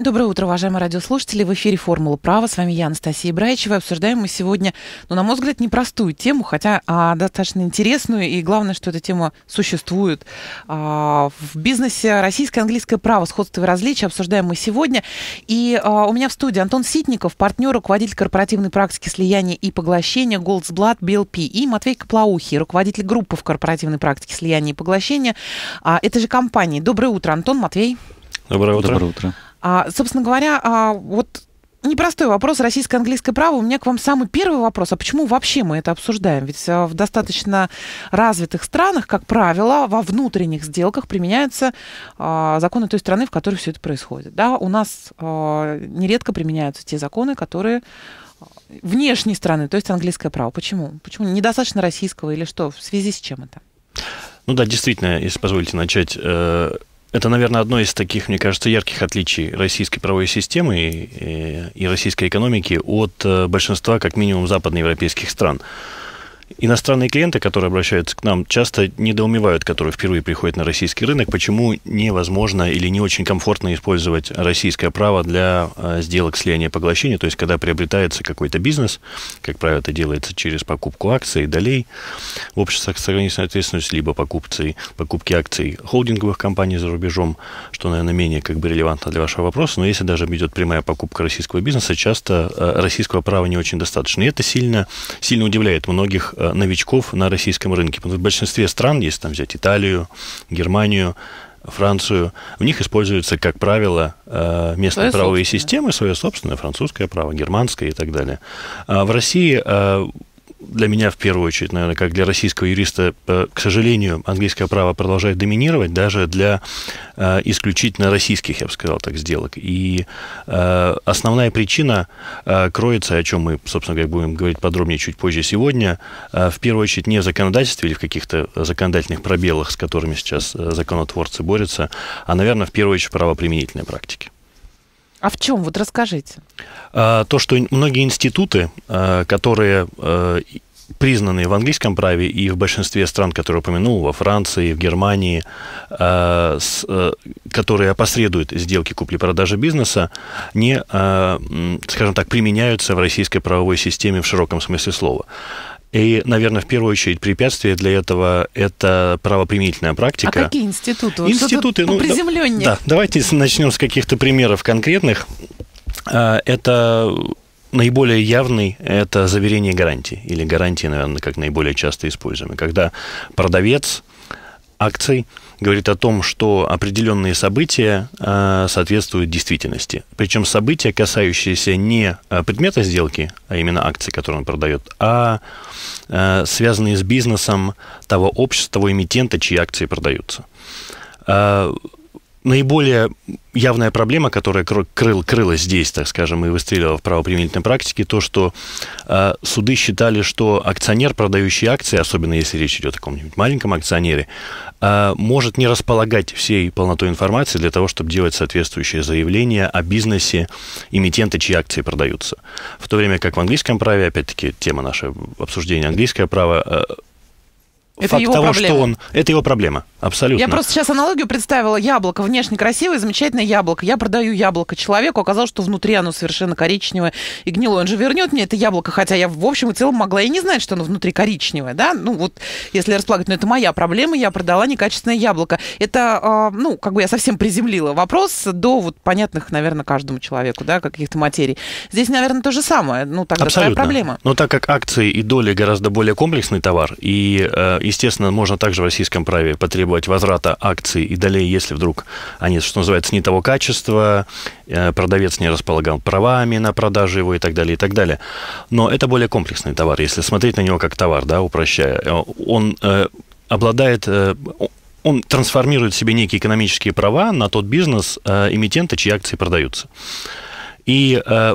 Доброе утро, уважаемые радиослушатели. В эфире «Формула права». С вами я, Анастасия Браичева. Обсуждаем мы сегодня, ну, на мой взгляд, непростую тему, хотя а, достаточно интересную. И главное, что эта тема существует. А, в бизнесе российское и английское право, сходство и различия обсуждаем мы сегодня. И а, у меня в студии Антон Ситников, партнер, руководитель корпоративной практики слияния и поглощения Goldsblatt BLP. И Матвей Каплаухи, руководитель группы в корпоративной практике слияния и поглощения а, этой же компании. Доброе утро, Антон, Матвей. Доброе утро. Доброе утро. А, собственно говоря, а, вот непростой вопрос. Российско-английское право. У меня к вам самый первый вопрос. А почему вообще мы это обсуждаем? Ведь а, в достаточно развитых странах, как правило, во внутренних сделках применяются э, законы той страны, в которой все это происходит. Да, у нас э, нередко применяются те законы, которые внешней страны, то есть английское право. Почему? Почему недостаточно российского или что? В связи с чем это? Ну да, действительно, если позволите начать, э, это, наверное, одно из таких, мне кажется, ярких отличий российской правовой системы и, э, и, российской экономики от э, большинства, как минимум, западноевропейских стран. Иностранные клиенты, которые обращаются к нам, часто недоумевают, которые впервые приходят на российский рынок, почему невозможно или не очень комфортно использовать российское право для э, сделок слияния и поглощения, то есть когда приобретается какой-то бизнес, как правило, это делается через покупку акций, долей в обществах с ограниченной ответственностью, либо покупцы, покупки акций холдинговых компаний за рубежом, что, наверное, менее как бы релевантно для вашего вопроса, но если даже идет прямая покупка российского бизнеса, часто э, российского права не очень достаточно. И это сильно, сильно удивляет многих Э, новичков на российском рынке. В большинстве стран, если там взять Италию, Германию, Францию, в них используются, как правило, э, местные Своя правовые системы, свое собственное французское право, германское и так далее. А в России э, для меня в первую очередь, наверное, как для российского юриста, э, к сожалению, английское право продолжает доминировать даже для э, исключительно российских, я бы сказал так, сделок. И э, основная причина кроется, о чем мы, собственно говоря, будем говорить подробнее чуть позже сегодня, в первую очередь не в законодательстве или в каких-то законодательных пробелах, с которыми сейчас законотворцы борются, а, наверное, в первую очередь в правоприменительной практике. А в чем? Вот расскажите. А, то, что многие институты, а, которые а, признанные в английском праве и в большинстве стран, которые упомянул, во Франции, в Германии, э, с, э, которые опосредуют сделки купли-продажи бизнеса, не, э, скажем так, применяются в российской правовой системе в широком смысле слова. И, наверное, в первую очередь препятствие для этого – это правоприменительная практика. А какие институты? институты, ну, приземленнее. Да, давайте начнем с каких-то примеров конкретных. А, это наиболее явный – это заверение гарантии или гарантии, наверное, как наиболее часто используемые, когда продавец акций – говорит о том, что определенные события э, соответствуют действительности. Причем события, касающиеся не э, предмета сделки, а именно акций, которые он продает, а э, связанные с бизнесом того общества, того эмитента, чьи акции продаются наиболее явная проблема, которая крыл, крылась здесь, так скажем, и выстрелила в правоприменительной практике, то, что э, суды считали, что акционер, продающий акции, особенно если речь идет о каком-нибудь маленьком акционере, э, может не располагать всей полнотой информации для того, чтобы делать соответствующее заявление о бизнесе эмитента, чьи акции продаются. В то время как в английском праве, опять-таки, тема нашего обсуждения английское право, э, а, это факт его того, проблема. что он... Это его проблема, абсолютно. Я просто сейчас аналогию представила. Яблоко внешне красивое, замечательное яблоко. Я продаю яблоко человеку, оказалось, что внутри оно совершенно коричневое и гнилое. Он же вернет мне это яблоко, хотя я в общем и целом могла и не знать, что оно внутри коричневое, да? Ну вот, если расплакать, но это моя проблема, я продала некачественное яблоко. Это, а, ну, как бы я совсем приземлила вопрос до вот понятных, наверное, каждому человеку, да, каких-то материй. Здесь, наверное, то же самое. Ну, тогда Абсолютно. твоя проблема. Но так как акции и доли гораздо более комплексный товар, и э, Естественно, можно также в российском праве потребовать возврата акций и далее, если вдруг они, что называется, не того качества, э, продавец не располагал правами на продажу его и так далее, и так далее. Но это более комплексный товар, если смотреть на него как товар, да, упрощая. Э, он э, обладает э, он трансформирует в себе некие экономические права на тот бизнес э, эмитента, чьи акции продаются. И э,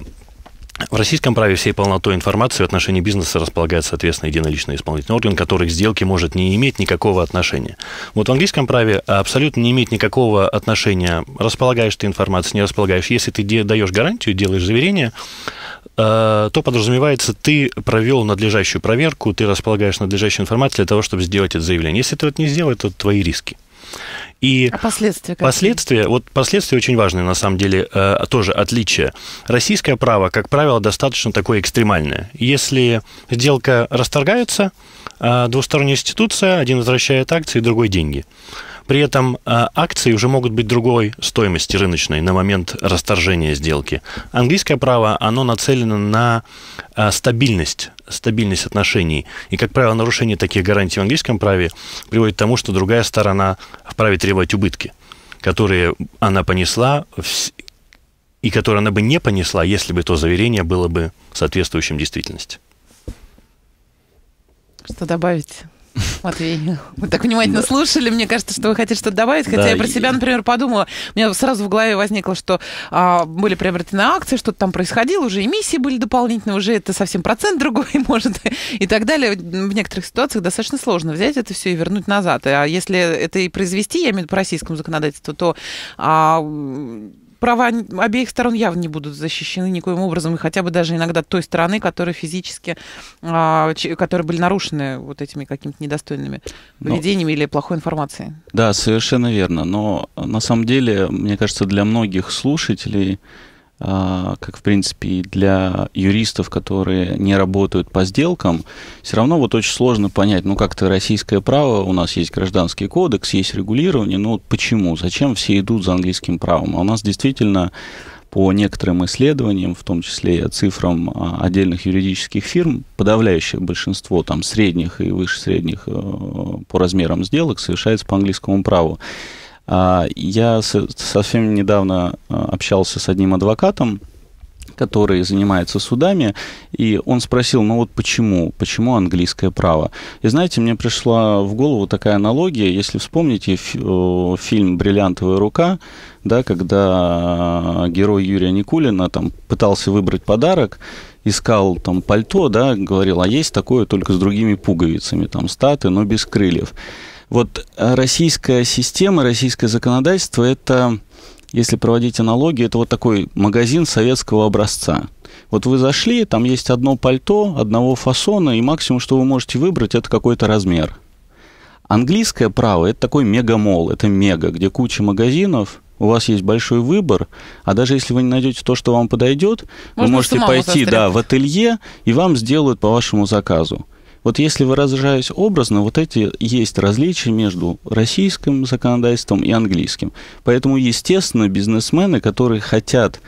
в российском праве всей полнотой информации в отношении бизнеса располагает, соответственно, единоличный исполнительный орган, который к сделке может не иметь никакого отношения. Вот в английском праве абсолютно не имеет никакого отношения, располагаешь ты информацией, не располагаешь. Если ты даешь гарантию, делаешь заверение, э, то подразумевается, ты провел надлежащую проверку, ты располагаешь надлежащую информацию для того, чтобы сделать это заявление. Если ты это не сделал, то твои риски. И а последствия какие? Последствия, вот последствия очень важные, на самом деле, э, тоже отличие. Российское право, как правило, достаточно такое экстремальное. Если сделка расторгается, э, двусторонняя институция, один возвращает акции, другой деньги. При этом э, акции уже могут быть другой стоимости рыночной на момент расторжения сделки. Английское право, оно нацелено на э, стабильность стабильность отношений. И, как правило, нарушение таких гарантий в английском праве приводит к тому, что другая сторона вправе требовать убытки, которые она понесла и которые она бы не понесла, если бы то заверение было бы соответствующим действительности. Что добавить? Матвей, вы так внимательно да. слушали. Мне кажется, что вы хотите что-то добавить. Хотя да, я про себя, например, подумала. У меня сразу в голове возникло, что а, были приобретены акции, что-то там происходило, уже эмиссии были дополнительные, уже это совсем процент другой может и так далее. В некоторых ситуациях достаточно сложно взять это все и вернуть назад. А если это и произвести, я имею в виду по российскому законодательству, то а, права обеих сторон явно не будут защищены никоим образом, и хотя бы даже иногда той стороны, которая физически, а, которые были нарушены вот этими какими-то недостойными ну, поведениями Но, или плохой информацией. Да, совершенно верно. Но на самом деле, мне кажется, для многих слушателей а, как, в принципе, и для юристов, которые не работают по сделкам, все равно вот очень сложно понять, ну, как-то российское право, у нас есть гражданский кодекс, есть регулирование, но ну, почему, зачем все идут за английским правом? А у нас действительно по некоторым исследованиям, в том числе и цифрам а, отдельных юридических фирм, подавляющее большинство там средних и выше средних э, по размерам сделок совершается по английскому праву. А, я совсем недавно а, общался с одним адвокатом, который занимается судами, и он спросил, ну вот почему, почему английское право? И знаете, мне пришла в голову такая аналогия, если вспомните фильм «Бриллиантовая рука», да, когда а, герой Юрия Никулина там пытался выбрать подарок, искал там пальто, да, говорил, а есть такое только с другими пуговицами, там статы, но без крыльев. Вот э, российская система, российское законодательство – это, если проводить аналогию, это вот такой магазин советского образца. Вот вы зашли, там есть одно пальто, одного фасона, и максимум, что вы можете выбрать, это какой-то размер. Английское право – это такой мегамол, это мега, где куча магазинов – у вас есть большой выбор, а даже если вы не найдете то, что вам подойдет, Можно вы можете пойти да, в ателье, и вам сделают по вашему заказу. Вот если выражаюсь образно, вот эти есть различия между российским законодательством и английским. Поэтому, естественно, бизнесмены, которые хотят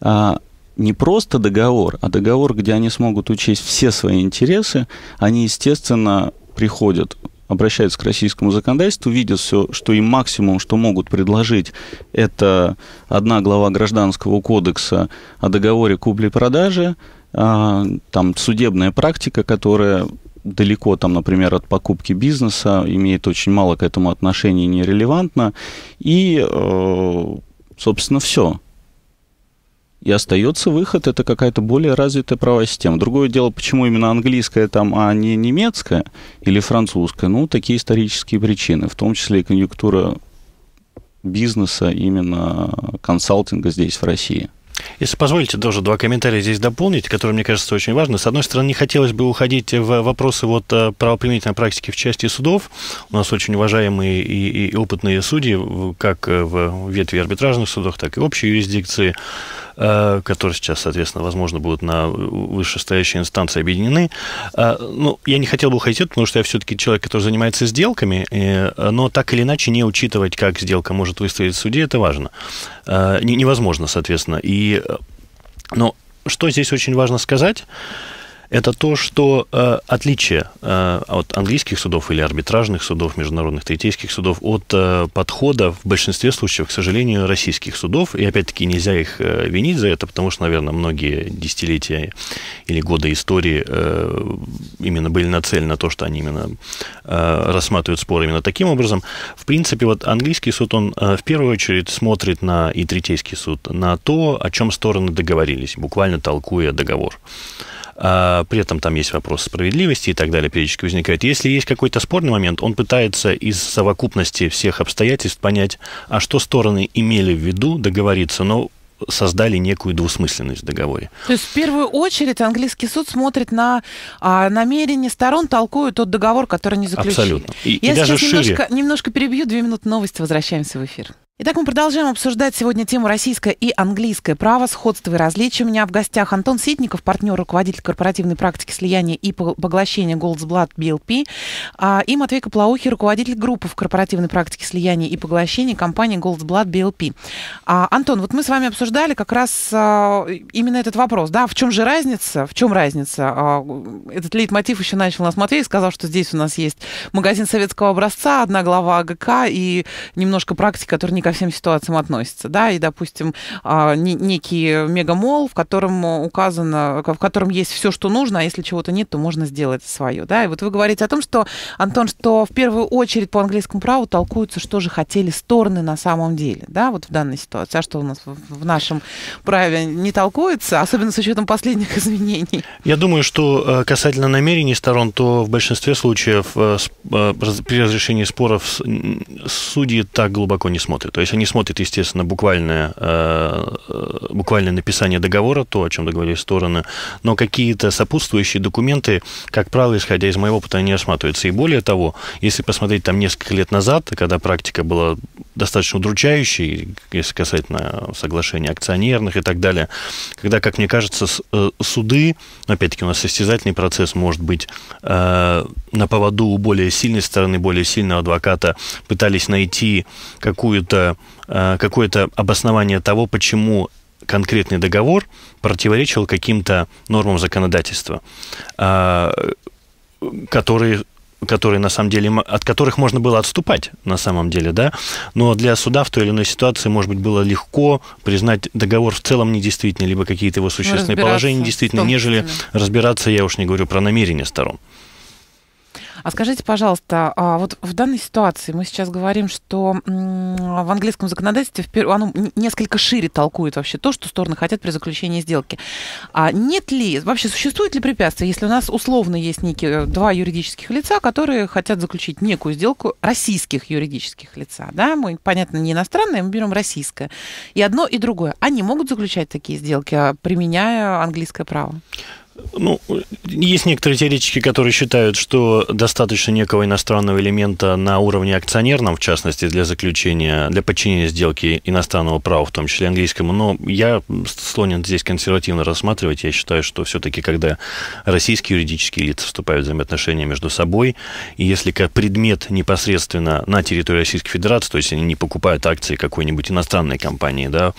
а, не просто договор, а договор, где они смогут учесть все свои интересы, они, естественно, приходят обращаются к российскому законодательству, видят все, что им максимум, что могут предложить, это одна глава Гражданского кодекса о договоре купли-продажи, а, там судебная практика, которая далеко, там, например, от покупки бизнеса, имеет очень мало к этому отношения, нерелевантно. И, э, собственно, все. И остается выход, это какая-то более развитая правовая система. Другое дело, почему именно английская там, а не немецкая или французская. Ну, такие исторические причины, в том числе и конъюнктура бизнеса, именно консалтинга здесь, в России. Если позволите, тоже два комментария здесь дополнить, которые, мне кажется, очень важны. С одной стороны, не хотелось бы уходить в вопросы вот э, правоприменительной практики в части судов. У нас очень уважаемые и, и опытные судьи, как э, в ветви арбитражных судов, так и общей юрисдикции Э, которые сейчас, соответственно, возможно, будут на вышестоящие инстанции объединены. Э, ну, я не хотел бы уходить потому что я все-таки человек, который занимается сделками, э, но так или иначе не учитывать, как сделка может выставить в суде, это важно. Невозможно, соответственно. И, но что здесь очень важно сказать – это то, что э, отличие э, от английских судов или арбитражных судов, международных третейских судов, от э, подхода в большинстве случаев, к сожалению, российских судов, и опять-таки нельзя их э, винить за это, потому что, наверное, многие десятилетия или годы истории э, именно были нацелены на то, что они именно э, рассматривают спор именно таким образом. В принципе, вот английский суд, он э, в первую очередь смотрит на, и третейский суд, на то, о чем стороны договорились, буквально толкуя договор. А, при этом там есть вопрос справедливости и так далее, периодически возникает. Если есть какой-то спорный момент, он пытается из совокупности всех обстоятельств понять, а что стороны имели в виду договориться, но создали некую двусмысленность в договоре. То есть в первую очередь английский суд смотрит на а, намерение сторон, толкует тот договор, который не заключили. Абсолютно. И, Я и даже сейчас шире. Немножко, немножко перебью, две минуты новости, возвращаемся в эфир. Итак, мы продолжаем обсуждать сегодня тему российское и английское право, сходство и различия. У меня в гостях Антон Ситников, партнер, руководитель корпоративной практики слияния и поглощения Goldsblatt BLP, а, и Матвей Коплоухи, руководитель группы в корпоративной практике слияния и поглощения компании Goldsblatt BLP. А, Антон, вот мы с вами обсуждали как раз а, именно этот вопрос, да, в чем же разница, в чем разница? Этот лейтмотив еще начал нас Матвей, сказал, что здесь у нас есть магазин советского образца, одна глава АГК и немножко практики, которая не не ко всем ситуациям относится, да, и, допустим, а, некий мегамол, в котором указано, в котором есть все, что нужно, а если чего-то нет, то можно сделать свое, да, и вот вы говорите о том, что, Антон, что в первую очередь по английскому праву толкуется, что же хотели стороны на самом деле, да, вот в данной ситуации, а что у нас в нашем праве не толкуется, особенно с учетом последних изменений? Я думаю, что э, касательно намерений сторон, то в большинстве случаев э, э, при разрешении споров судьи так глубоко не смотрят. То есть они смотрят, естественно, буквальное, э, э, буквальное написание договора, то, о чем договорились стороны, но какие-то сопутствующие документы, как правило, исходя из моего опыта, не рассматриваются. И более того, если посмотреть там несколько лет назад, когда практика была достаточно удручающей, если касательно соглашений акционерных и так далее, когда, как мне кажется, э, суды, опять-таки у нас состязательный процесс может быть э, на поводу у более сильной стороны, более сильного адвоката, пытались найти какую-то Э, какое-то обоснование того, почему конкретный договор противоречил каким-то нормам законодательства, э, которые которые на самом деле от которых можно было отступать на самом деле, да, но для суда в той или иной ситуации, может быть, было легко признать договор в целом недействительный, либо какие-то его существенные положения недействительны, нежели разбираться, я уж не говорю про намерения сторон. А скажите, пожалуйста, а вот в данной ситуации мы сейчас говорим, что в английском законодательстве оно несколько шире толкует вообще то, что стороны хотят при заключении сделки. А нет ли, вообще существует ли препятствие, если у нас условно есть некие э, два юридических лица, которые хотят заключить некую сделку российских юридических лица, да, мы, понятно, не иностранные, мы берем российское, и одно, и другое. Они могут заключать такие сделки, а применяя английское право? Ну, есть некоторые теоретики, которые считают, что достаточно некого иностранного элемента на уровне акционерном, в частности, для заключения, для подчинения сделки иностранного права, в том числе английскому. Но я склонен здесь консервативно рассматривать. Я считаю, что все-таки, когда российские юридические лица вступают в взаимоотношения между собой, и если предмет непосредственно на территории Российской Федерации, то есть они не покупают акции какой-нибудь иностранной компании, да,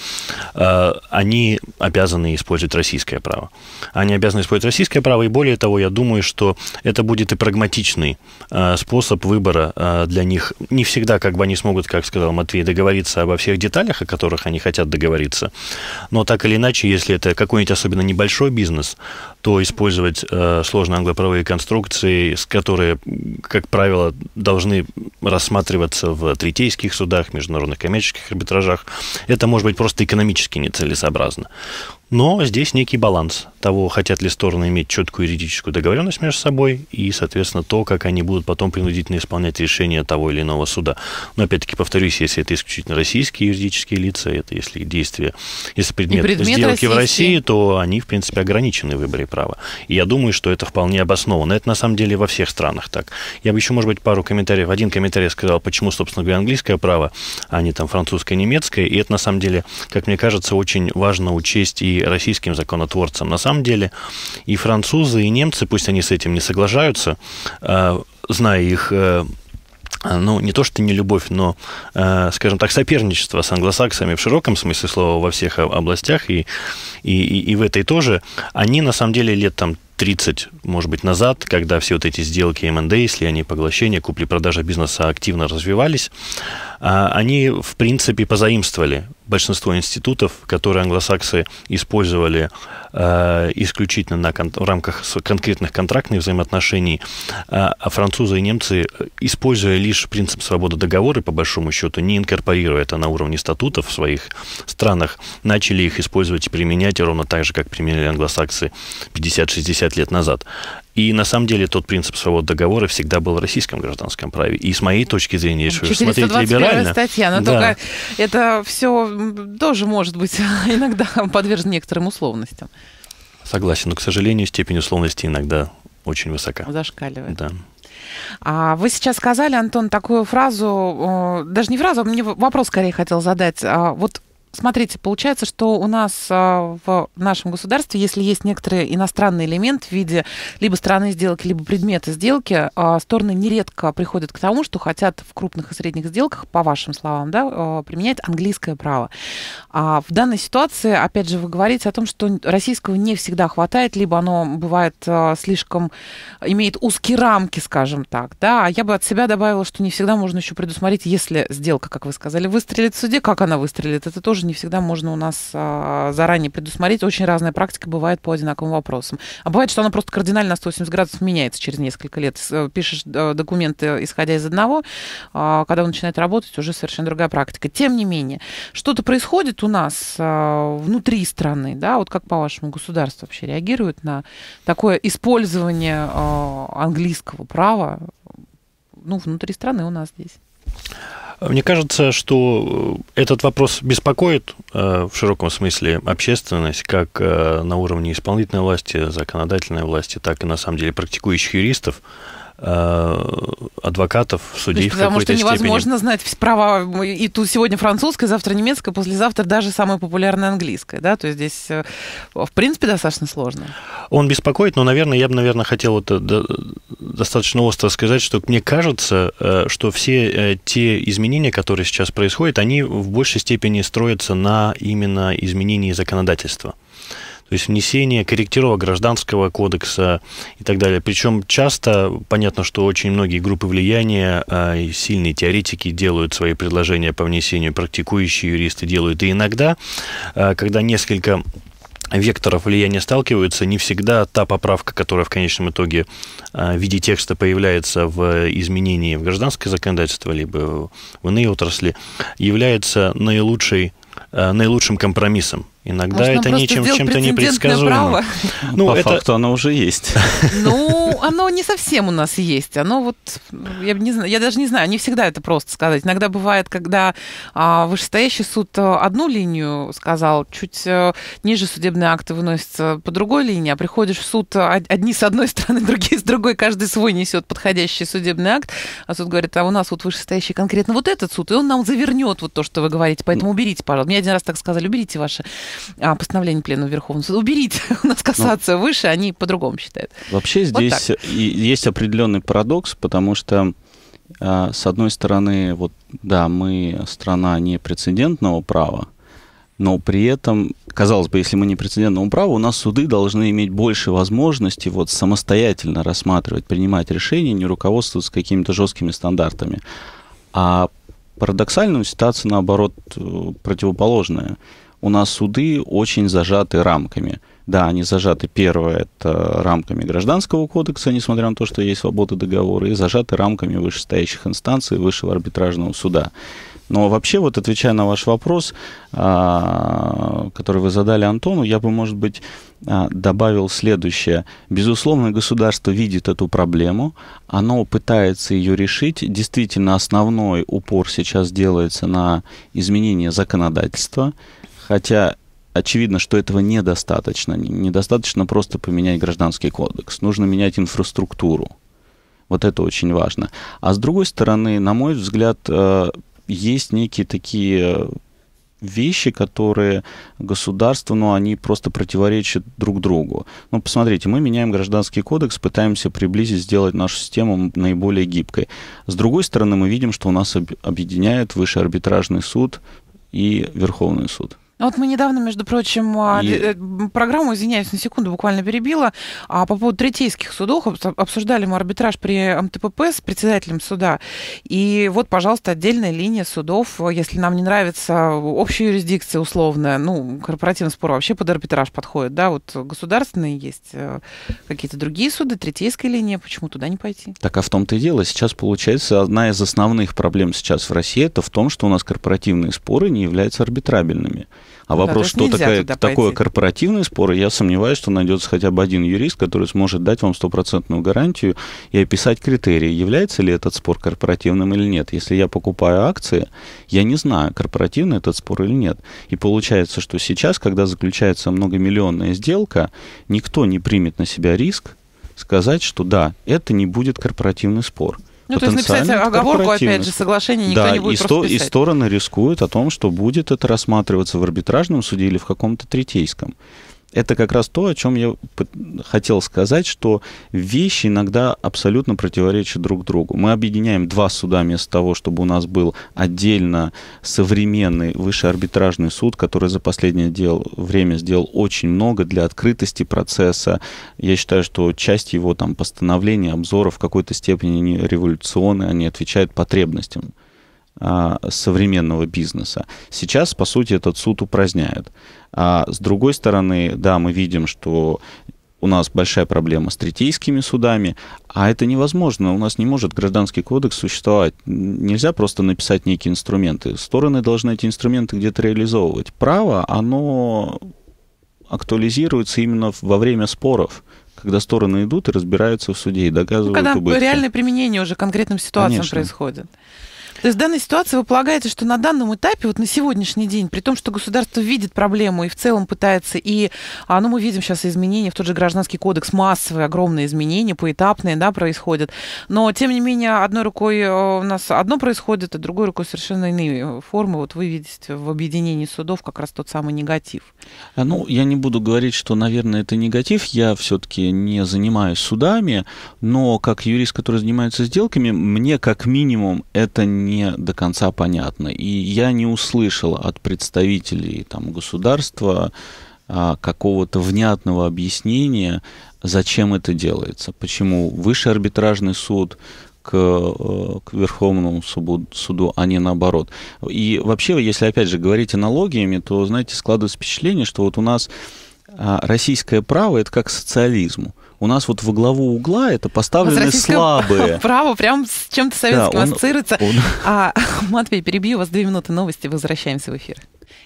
а, они обязаны использовать российское право. Они обязаны использовать происходит российское право, и более того, я думаю, что это будет и прагматичный э, способ выбора э, для них. Не всегда, как бы они смогут, как сказал Матвей, договориться обо всех деталях, о которых они хотят договориться, но так или иначе, если это какой-нибудь особенно небольшой бизнес, то использовать э, сложно англоправые конструкции, которые, как правило, должны рассматриваться в третейских судах, международных коммерческих арбитражах. Это может быть просто экономически нецелесообразно. Но здесь некий баланс того, хотят ли стороны иметь четкую юридическую договоренность между собой и, соответственно, то, как они будут потом принудительно исполнять решение того или иного суда. Но, опять-таки, повторюсь, если это исключительно российские юридические лица, это если действие, если предмет, предмет сделки российский. в России, то они, в принципе, ограничены в выборе права. И я думаю, что это вполне обоснованно. Это на самом деле во всех странах так. Я бы еще, может быть, пару комментариев. Один комментарий сказал, почему, собственно говоря, английское право, а не там французское, немецкое. И это на самом деле, как мне кажется, очень важно учесть и российским законотворцам. На самом деле и французы, и немцы, пусть они с этим не соглашаются, а, зная их э, а, ну, не то, что не любовь, но, э, скажем так, соперничество с англосаксами в широком смысле слова во всех областях и, и, и в этой тоже, они на самом деле лет там 30, может быть, назад, когда все вот эти сделки M&A, если они поглощения, купли продажи бизнеса активно развивались, а, они, в принципе, позаимствовали большинство институтов, которые англосаксы использовали э, исключительно на кон- в рамках конкретных контрактных взаимоотношений, э, а французы и немцы, э, используя лишь принцип свободы договора, по большому счету, не инкорпорируя это на уровне статутов в своих странах, начали их использовать и применять ровно так же, как применяли англосаксы 50-60 лет назад. И на самом деле тот принцип свободы договора всегда был в российском гражданском праве. И с моей точки зрения, если смотреть либерально... статья, но да. только это все тоже может быть иногда подвержено некоторым условностям. Согласен, но, к сожалению, степень условности иногда очень высока. Зашкаливает. Да. А вы сейчас сказали, Антон, такую фразу, даже не фразу, а мне вопрос скорее хотел задать. А вот смотрите, получается, что у нас а, в нашем государстве, если есть некоторый иностранный элемент в виде либо стороны сделки, либо предмета сделки, а, стороны нередко приходят к тому, что хотят в крупных и средних сделках, по вашим словам, да, а, применять английское право. А в данной ситуации, опять же, вы говорите о том, что российского не всегда хватает, либо оно бывает слишком, имеет узкие рамки, скажем так, да, а я бы от себя добавила, что не всегда можно еще предусмотреть, если сделка, как вы сказали, выстрелит в суде, как она выстрелит, это тоже даже не всегда можно у нас а, заранее предусмотреть. Очень разная практика бывает по одинаковым вопросам. А бывает, что она просто кардинально на 180 градусов меняется через несколько лет. Э, пишешь э, документы, исходя из одного, а, когда он начинает работать, уже совершенно другая практика. Тем не менее, что-то происходит у нас а, внутри страны, да, вот как, по-вашему, государство вообще реагирует на такое использование а, английского права ну, внутри страны у нас здесь? Мне кажется, что э, этот вопрос беспокоит э, в широком смысле общественность, как э, на уровне исполнительной власти, законодательной власти, так и на самом деле практикующих юристов. Э, адвокатов, судей есть, в Потому что невозможно степени. знать права и тут сегодня французская, завтра немецкая, послезавтра даже самая популярная английская, да, то есть здесь э, в принципе достаточно сложно. Он беспокоит, но, наверное, я бы, наверное, хотел это достаточно остро сказать, что мне кажется, э, что все те изменения, которые сейчас происходят, они в большей степени строятся на именно изменении законодательства то есть внесение корректировок гражданского кодекса и так далее. Причем часто понятно, что очень многие группы влияния а, и сильные теоретики делают свои предложения по внесению, практикующие юристы делают. И иногда, а, когда несколько векторов влияния сталкиваются, не всегда та поправка, которая в конечном итоге а, в виде текста появляется в изменении в гражданское законодательство, либо в иные отрасли, является наилучшей, наилучшим компромиссом. Иногда Может, это нечем чем-то непредсказуемо. Право? Ну, По это... факту оно уже есть. Ну, оно не совсем у нас есть. Оно вот, я, не знаю, я даже не знаю, не всегда это просто сказать. Иногда бывает, когда а, вышестоящий суд э, одну линию сказал, чуть а, ниже судебные акты выносятся по другой линии, а приходишь в суд, а, одни с одной стороны, другие с другой, каждый свой несет подходящий судебный акт, а суд говорит, а у нас вот вышестоящий конкретно вот этот суд, и он нам завернет вот то, что вы говорите, поэтому ну, уберите, пожалуйста. Мне один раз так сказали, уберите ваши а постановление Пленума Верховного Суда. Уберите, у нас ну. кассация ну, выше, они по-другому считают. Вообще вот здесь есть определенный парадокс, потому что а, с одной стороны, вот да, мы страна не прецедентного права, но при этом, казалось бы, если мы не прецедентного права, у нас суды должны иметь больше возможности вот самостоятельно рассматривать, принимать решения, не руководствоваться какими-то жесткими стандартами. А парадоксальную ситуация, наоборот, э, противоположная – у нас суды очень зажаты рамками. Да, они зажаты, первое, это рамками Гражданского кодекса, несмотря на то, что есть свобода договора, и зажаты рамками вышестоящих инстанций, высшего арбитражного суда. Но вообще, вот отвечая на ваш вопрос, а, который вы задали Антону, я бы, может быть, а, добавил следующее. Безусловно, государство видит эту проблему, оно пытается ее решить. Действительно, основной упор сейчас делается на изменение законодательства, Хотя очевидно, что этого недостаточно. Недостаточно просто поменять гражданский кодекс. Нужно менять инфраструктуру. Вот это очень важно. А с другой стороны, на мой взгляд, э, есть некие такие вещи, которые государству, ну, они просто противоречат друг другу. Ну, посмотрите, мы меняем гражданский кодекс, пытаемся приблизить, сделать нашу систему наиболее гибкой. С другой стороны, мы видим, что у нас объединяет высший арбитражный суд и Верховный суд. Ну, вот мы недавно, между прочим, а, и... Э, программу, извиняюсь, на секунду буквально перебила, а по поводу третейских судов обсуждали мы арбитраж при МТПП с председателем суда. И вот, пожалуйста, отдельная линия судов, если нам не нравится общая юрисдикция условная, ну, корпоративный спор вообще под арбитраж подходит, да, вот государственные есть э, какие-то другие суды, третейская линия, почему туда не пойти? Так, а в том-то и дело, сейчас получается одна из основных проблем сейчас в России, это в том, что у нас корпоративные споры не являются арбитрабельными. А ну вопрос, да, что такая, такое пойти. корпоративный спор, я сомневаюсь, что найдется хотя бы один юрист, который сможет дать вам стопроцентную гарантию и описать критерии, является ли этот спор корпоративным или нет. Если я покупаю акции, я не знаю, корпоративный этот спор или нет. И получается, что сейчас, когда заключается многомиллионная сделка, никто не примет на себя риск сказать, что да, это не будет корпоративный спор. Ну, то есть написать оговорку, опять же, соглашение никто да, не будет и, сто, и стороны рискуют о том, что будет это рассматриваться в арбитражном суде или в каком-то третейском это как раз то, о чем я хотел сказать, что вещи иногда абсолютно противоречат друг другу. Мы объединяем два суда вместо того, чтобы у нас был отдельно современный высший арбитражный суд, который за последнее дел, время сделал очень много для открытости процесса. Я считаю, что часть его там постановлений, обзоров в какой-то степени не революционные, они отвечают потребностям. А, современного бизнеса. Сейчас, по сути, этот суд упраздняют. А с другой стороны, да, мы видим, что у нас большая проблема с третейскими судами, а это невозможно. У нас не может гражданский кодекс существовать. Нельзя просто написать некие инструменты. Стороны должны эти инструменты где-то реализовывать. Право, оно актуализируется именно во время споров когда стороны идут и разбираются в суде и доказывают ну, когда убытки. реальное применение уже конкретным ситуациям Конечно. происходит. То есть в данной ситуации вы полагаете, что на данном этапе, вот на сегодняшний день, при том, что государство видит проблему и в целом пытается, и, а, ну, мы видим сейчас изменения в тот же гражданский кодекс, массовые, огромные изменения, поэтапные, да, происходят, но, тем не менее, одной рукой э, у нас одно происходит, а другой рукой совершенно иные э, формы. Вот вы видите в объединении судов как раз тот самый негатив. Э, ну, я не буду говорить, что, наверное, это негатив. Я все-таки не занимаюсь судами, но как юрист, который занимается сделками, мне как минимум это не не до конца понятно. И я не услышал от представителей там, государства а, какого-то внятного объяснения, зачем это делается, почему высший арбитражный суд к, э, к Верховному суду, суду, а не наоборот. И вообще, если опять же говорить аналогиями, то, знаете, складывается впечатление, что вот у нас а, российское право это как социализм у нас вот во главу угла это поставлены слабые. Право прям с чем-то советским да, он, ассоциируется. Он... А, Матвей, перебью вас две минуты новости, возвращаемся в эфир.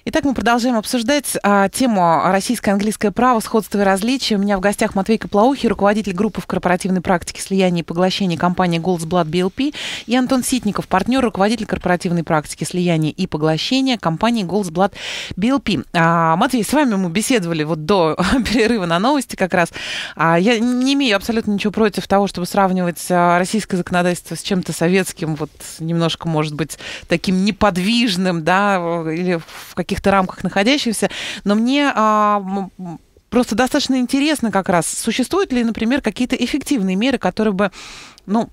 Итак, мы продолжаем обсуждать а, тему российско-английское право, сходство и различия. У меня в гостях Матвей Каплаухи, руководитель группы в корпоративной практике слияния и поглощения компании Goldsblad BLP, и Антон Ситников, партнер, руководитель корпоративной практики слияния и поглощения компании Goldsblad BLP. А, Матвей, с вами мы беседовали вот до перерыва на новости как раз. А, я не имею абсолютно ничего против того, чтобы сравнивать а, российское законодательство с чем-то советским, вот немножко, может быть, таким неподвижным, да, или в каких-то рамках находящихся, но мне а, просто достаточно интересно как раз, существуют ли, например, какие-то эффективные меры, которые бы, ну,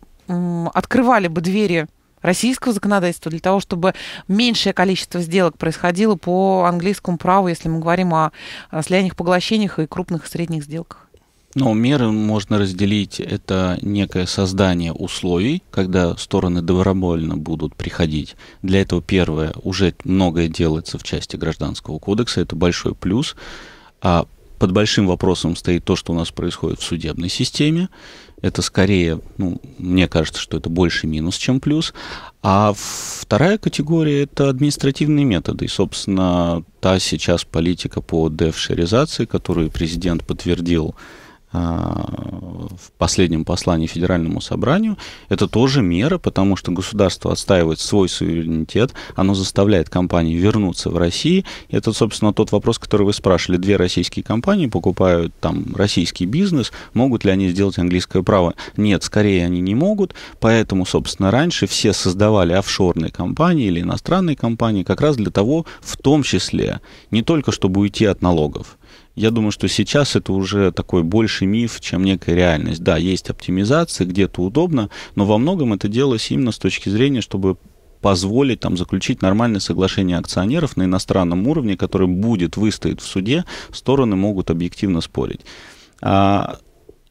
открывали бы двери российского законодательства для того, чтобы меньшее количество сделок происходило по английскому праву, если мы говорим о слияниях, поглощениях и крупных и средних сделках? Но меры можно разделить. Это некое создание условий, когда стороны добровольно будут приходить. Для этого, первое, уже многое делается в части Гражданского кодекса. Это большой плюс. А под большим вопросом стоит то, что у нас происходит в судебной системе. Это скорее, ну, мне кажется, что это больше минус, чем плюс. А вторая категория – это административные методы. И, собственно, та сейчас политика по девшеризации, которую президент подтвердил а, в последнем послании Федеральному собранию, это тоже мера, потому что государство отстаивает свой суверенитет, оно заставляет компании вернуться в Россию. Это, собственно, тот вопрос, который вы спрашивали. Две российские компании покупают там российский бизнес, могут ли они сделать английское право? Нет, скорее они не могут, поэтому, собственно, раньше все создавали офшорные компании или иностранные компании как раз для того, в том числе, не только чтобы уйти от налогов, я думаю, что сейчас это уже такой больше миф, чем некая реальность. Да, есть оптимизация, где-то удобно, но во многом это делалось именно с точки зрения, чтобы позволить там заключить нормальное соглашение акционеров на иностранном уровне, которое будет выстоит в суде, стороны могут объективно спорить. А,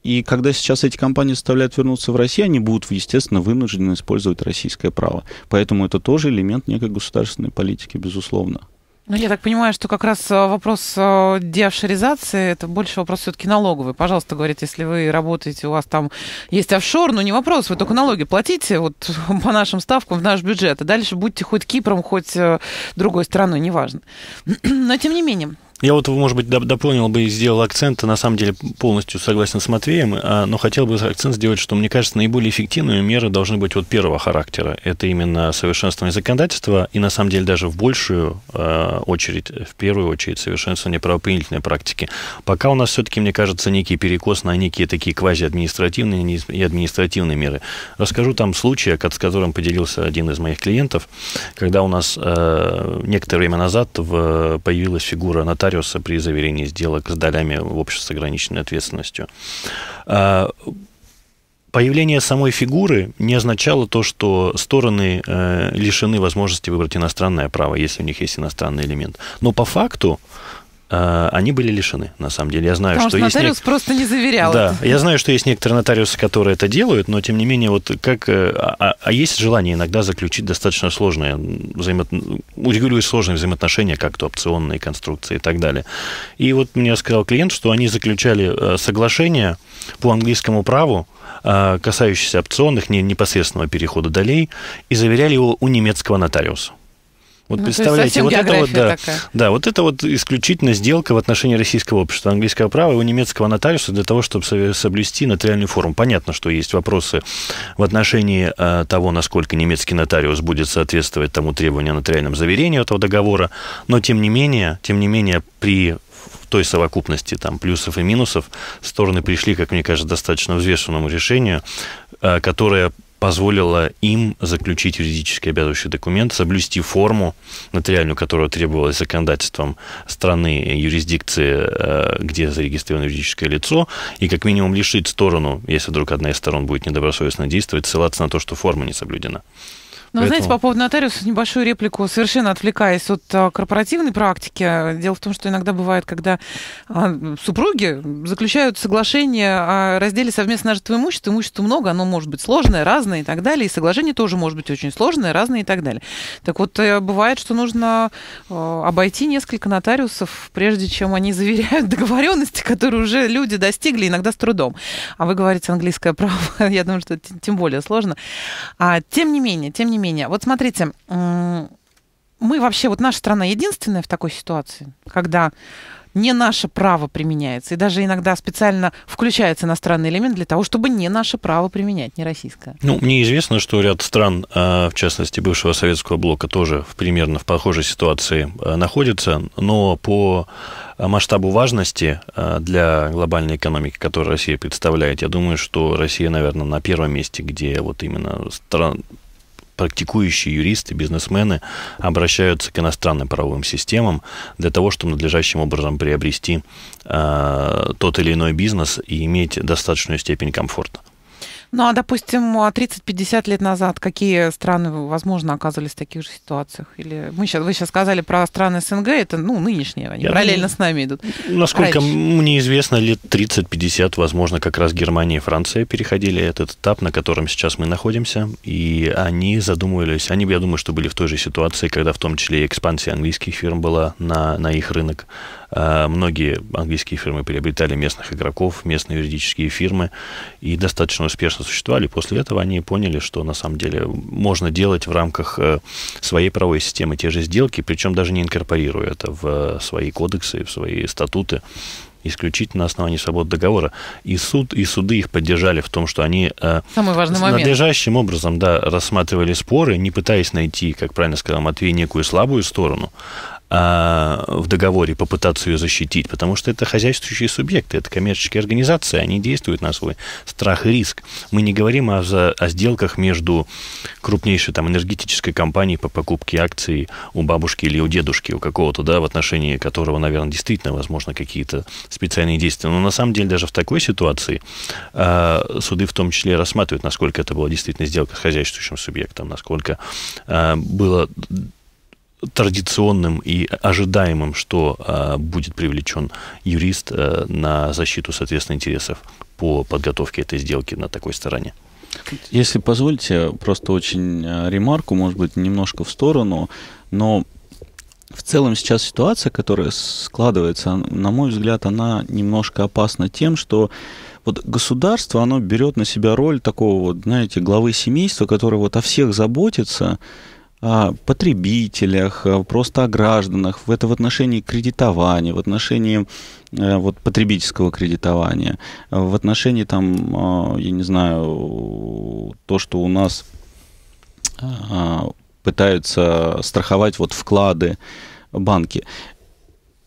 и когда сейчас эти компании заставляют вернуться в Россию, они будут, естественно, вынуждены использовать российское право. Поэтому это тоже элемент некой государственной политики, безусловно. Ну, я так понимаю, что как раз э, вопрос э, деофшоризации, это больше вопрос все-таки налоговый. Пожалуйста, говорите, если вы работаете, у вас там есть офшор, ну, не вопрос, вы только налоги платите вот по нашим ставкам в наш бюджет, а дальше будьте хоть Кипром, хоть э, другой страной, неважно. Но, тем не менее, я вот, может быть, дополнил бы и сделал акцент, на самом деле полностью согласен с Матвеем, а, но хотел бы акцент сделать, что, мне кажется, наиболее эффективные меры должны быть вот первого характера. Это именно совершенствование законодательства и, на самом деле, даже в большую а, очередь, в первую очередь, совершенствование правоприменительной практики. Пока у нас все-таки, мне кажется, некий перекос на некие такие квазиадминистративные и административные меры. Расскажу там случай, с которым поделился один из моих клиентов, когда у нас а, некоторое время назад появилась фигура нотариуса, нотариуса при заверении сделок с долями в обществе с ограниченной ответственностью. А, появление самой фигуры не означало то, что стороны э, лишены возможности выбрать иностранное право, если у них есть иностранный элемент. Но по факту Э, они были лишены, на самом деле. Я знаю, Потому что, что нотариус есть... просто не заверял. Да, я знаю, что есть некоторые нотариусы, которые это делают, но тем не менее, вот как... Э, а, а, а есть желание иногда заключить достаточно сложные, взаимо... урегулировать сложные взаимоотношения, как-то опционные конструкции и так далее. И вот мне сказал клиент, что они заключали э, соглашение по английскому праву, касающееся опционных, непосредственного перехода долей, и заверяли его у немецкого нотариуса. Вот ну, представляете, вот это вот, да, да, вот это вот исключительно сделка в отношении российского общества, английского права и у немецкого нотариуса для того, чтобы соблюсти нотариальную форму. Понятно, что есть вопросы в отношении э, того, насколько немецкий нотариус будет соответствовать тому требованию о нотариальном заверении этого договора, но тем не менее, тем не менее, при той совокупности там плюсов и минусов стороны пришли, как мне кажется, достаточно взвешенному решению, э, которое позволило им заключить юридически обязывающий документ, соблюсти форму нотариальную, которую требовалось законодательством страны, юрисдикции, э, где зарегистрировано юридическое лицо, и как минимум лишить сторону, если вдруг одна из сторон будет недобросовестно действовать, ссылаться на то, что форма не соблюдена. Ну, Поэтому... знаете, по поводу нотариуса небольшую реплику, совершенно отвлекаясь от а, корпоративной практики. Дело в том, что иногда бывает, когда а, супруги заключают соглашение о разделе совместно нажитого имущества. Имущества много, оно может быть сложное, разное и так далее. И соглашение тоже может быть очень сложное, разное и так далее. Так вот, э, бывает, что нужно э, обойти несколько нотариусов, прежде чем они заверяют договоренности, которые уже люди достигли, иногда с трудом. А вы говорите английское право, я думаю, что тем более сложно. А, тем не менее, тем не менее, менее, вот смотрите, мы вообще, вот наша страна единственная в такой ситуации, когда не наше право применяется. И даже иногда специально включается иностранный элемент для того, чтобы не наше право применять, не российское. Ну, мне известно, что ряд стран, а, в частности, бывшего советского блока, тоже примерно в похожей ситуации а, находятся, но по масштабу важности а, для глобальной экономики, которую Россия представляет, я думаю, что Россия, наверное, на первом месте, где вот именно стран, практикующие юристы, бизнесмены обращаются к иностранным правовым системам для того, чтобы надлежащим образом приобрести э, тот или иной бизнес и иметь достаточную степень комфорта. Ну, а, допустим, 30-50 а, лет назад какие страны, возможно, оказывались в таких же ситуациях? Или мы сейчас, вы сейчас сказали про страны СНГ, это, ну, нынешние, они Я параллельно думаю, с нами идут. Насколько Раньше. мне известно, лет 30-50, возможно, как раз Германия и Франция переходили этот этап, на котором сейчас мы находимся, и они задумывались, они, я думаю, что были в той же ситуации, когда в том числе и экспансия английских фирм была на, на их рынок. А, многие английские фирмы приобретали местных игроков, местные юридические фирмы, и достаточно успешно существовали. После этого они поняли, что на самом деле можно делать в рамках э, своей правовой системы те же сделки, причем даже не инкорпорируя это в э, свои кодексы, в свои статуты исключительно на основании свободы договора. И суд, и суды их поддержали в том, что они э, Самый надлежащим момент. образом да, рассматривали споры, не пытаясь найти, как правильно сказал Матвей, некую слабую сторону, а, в договоре попытаться ее защитить, потому что это хозяйствующие субъекты, это коммерческие организации, они действуют на свой страх и риск. Мы не говорим о, о сделках между крупнейшей там, энергетической компанией по покупке акций у бабушки или у дедушки, у какого-то, да, в отношении которого, наверное, действительно возможно какие-то специальные действия. Но на самом деле даже в такой ситуации э, суды в том числе рассматривают, насколько это была действительно сделка с хозяйствующим субъектом, насколько э, было традиционным и ожидаемым, что э, будет привлечен юрист э, на защиту, соответственно, интересов по подготовке этой сделки на такой стороне. Если позволите, просто очень э, ремарку, может быть, немножко в сторону, но в целом сейчас ситуация, которая складывается, на мой взгляд, она немножко опасна тем, что вот государство, оно берет на себя роль такого вот, знаете, главы семейства, который вот о всех заботится, потребителях, э, просто о гражданах, в это в отношении кредитования, в отношении э, вот потребительского кредитования, в отношении там, э, я не знаю, то, что у нас пытаются страховать вот вклады банки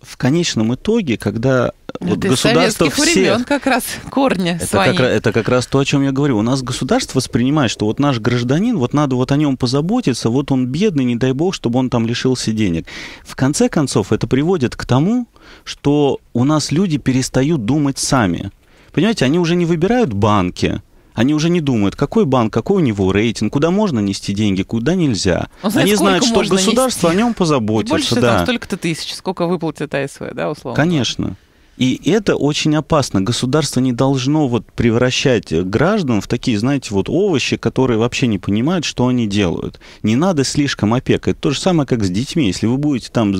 в конечном итоге, когда ну, вот государство всех... времен как раз корни это свои. Как, это как раз то, о чем я говорю. У нас государство воспринимает, что вот наш гражданин, вот надо вот о нем позаботиться, вот он бедный, не дай бог, чтобы он там лишился денег. В конце концов, это приводит к тому, что у нас люди перестают думать сами. Понимаете, они уже не выбирают банки, они уже не думают, какой банк, какой у него рейтинг, куда можно нести деньги, куда нельзя. Он знает, они знают, что государство нести? о нем позаботится. И больше да. столько-то тысяч, сколько выплатит АСВ, да, условно? Конечно. И это очень опасно. Государство не должно вот превращать э, граждан в такие, знаете, вот овощи, которые вообще не понимают, что они делают. Не надо слишком опека. то же самое, как с детьми. Если вы будете там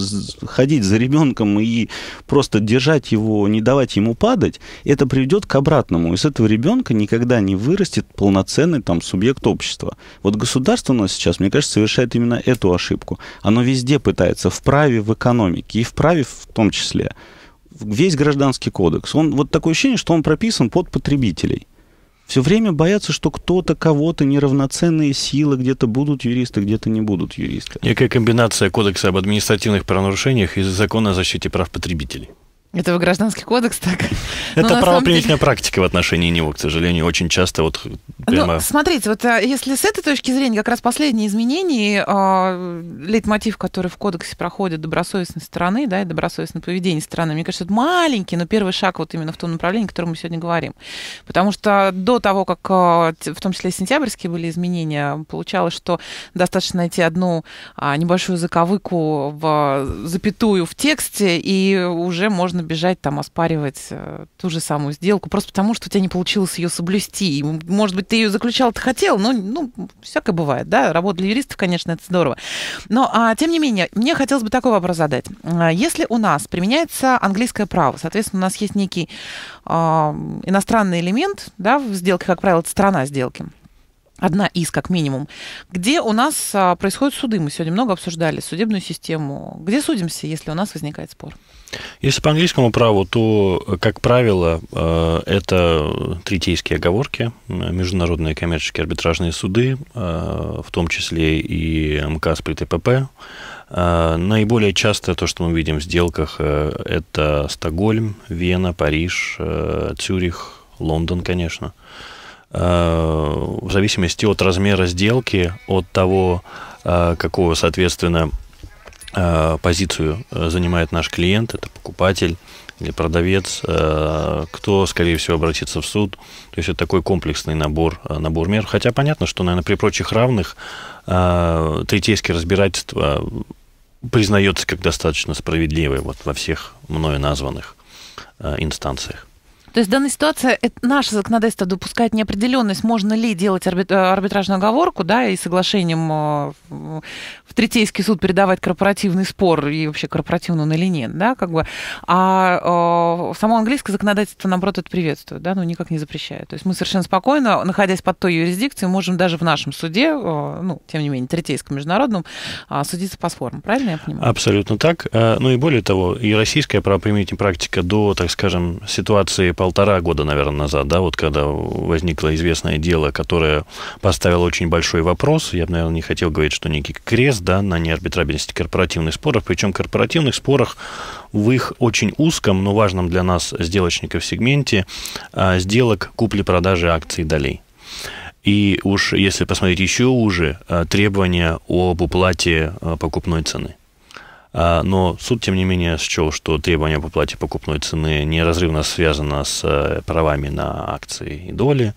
ходить за ребенком и просто держать его, не давать ему падать, это приведет к обратному. Из этого ребенка никогда не вырастет полноценный там субъект общества. Вот государство у нас сейчас, мне кажется, совершает именно эту ошибку. Оно везде пытается, в праве, в экономике и в праве в том числе весь гражданский кодекс, он вот такое ощущение, что он прописан под потребителей. Все время боятся, что кто-то, кого-то, неравноценные силы, где-то будут юристы, где-то не будут юристы. Некая комбинация кодекса об административных правонарушениях и закона о защите прав потребителей. Это в гражданский кодекс так? Это правоприменительная практика в отношении него, к сожалению, очень часто вот ну, прямо... смотрите, вот э, если с этой точки зрения, как раз последние изменения, э, лейтмотив, который в кодексе проходит добросовестной стороны, да, и добросовестное поведение стороны, мне кажется, это маленький, но первый шаг вот именно в том направлении, о котором мы сегодня говорим. Потому что до того, как э, в том числе сентябрьские были изменения, получалось, что достаточно найти одну а, небольшую заковыку в запятую в тексте, и уже можно бежать, там, оспаривать э, ту же самую сделку, просто потому что у тебя не получилось ее соблюсти. И, может быть, ты ее заключал, ты хотел, но ну, всякое бывает, да, работа для юристов, конечно, это здорово. Но, а, тем не менее, мне хотелось бы такой вопрос задать. А, если у нас применяется английское право, соответственно, у нас есть некий э, иностранный элемент, да, в сделке, как правило, это страна сделки, одна из, как минимум, где у нас а, происходят суды. Мы сегодня много обсуждали судебную систему. Где судимся, если у нас возникает спор? Если по английскому праву, то, как правило, э, это третейские оговорки, международные коммерческие арбитражные суды, э, в том числе и МКС при ТПП. Э, наиболее часто то, что мы видим в сделках, это Стокгольм, Вена, Париж, Цюрих, Лондон, конечно. В зависимости от размера сделки, от того, какого, соответственно, Э, позицию э, занимает наш клиент, это покупатель или продавец, э, кто, скорее всего, обратится в суд. То есть это такой комплексный набор, набор мер. Хотя понятно, что, наверное, при прочих равных третейские разбирательства признается как достаточно справедливое вот во всех мною названных инстанциях. То есть данная ситуация, это наше законодательство допускает неопределенность, можно ли делать э, арбитражную оговорку, да, и соглашением э, в третейский суд передавать корпоративный спор и вообще корпоративный он или нет, да, как бы. А э, само английское законодательство, наоборот, это приветствует, да, ну никак не запрещает. То есть мы совершенно спокойно, находясь под той юрисдикцией, можем даже в нашем суде, ну, тем не менее, третейском международном, а, судиться по спорам. Правильно я понимаю? Абсолютно так. Ну и более того, и российская правоприменительная практика до, так скажем, ситуации по полтора года, наверное, назад, да, вот когда возникло известное дело, которое поставило очень большой вопрос, я бы, наверное, не хотел говорить, что некий крест, да, на неарбитрабельности корпоративных споров, причем корпоративных спорах в их очень узком, но важном для нас сделочников сегменте а, сделок купли-продажи акций и долей. И уж если посмотреть еще уже, а, требования об уплате а, покупной цены – а, но суд, тем не менее, счел, что требование по плате покупной цены неразрывно связано с э, правами на акции и доли,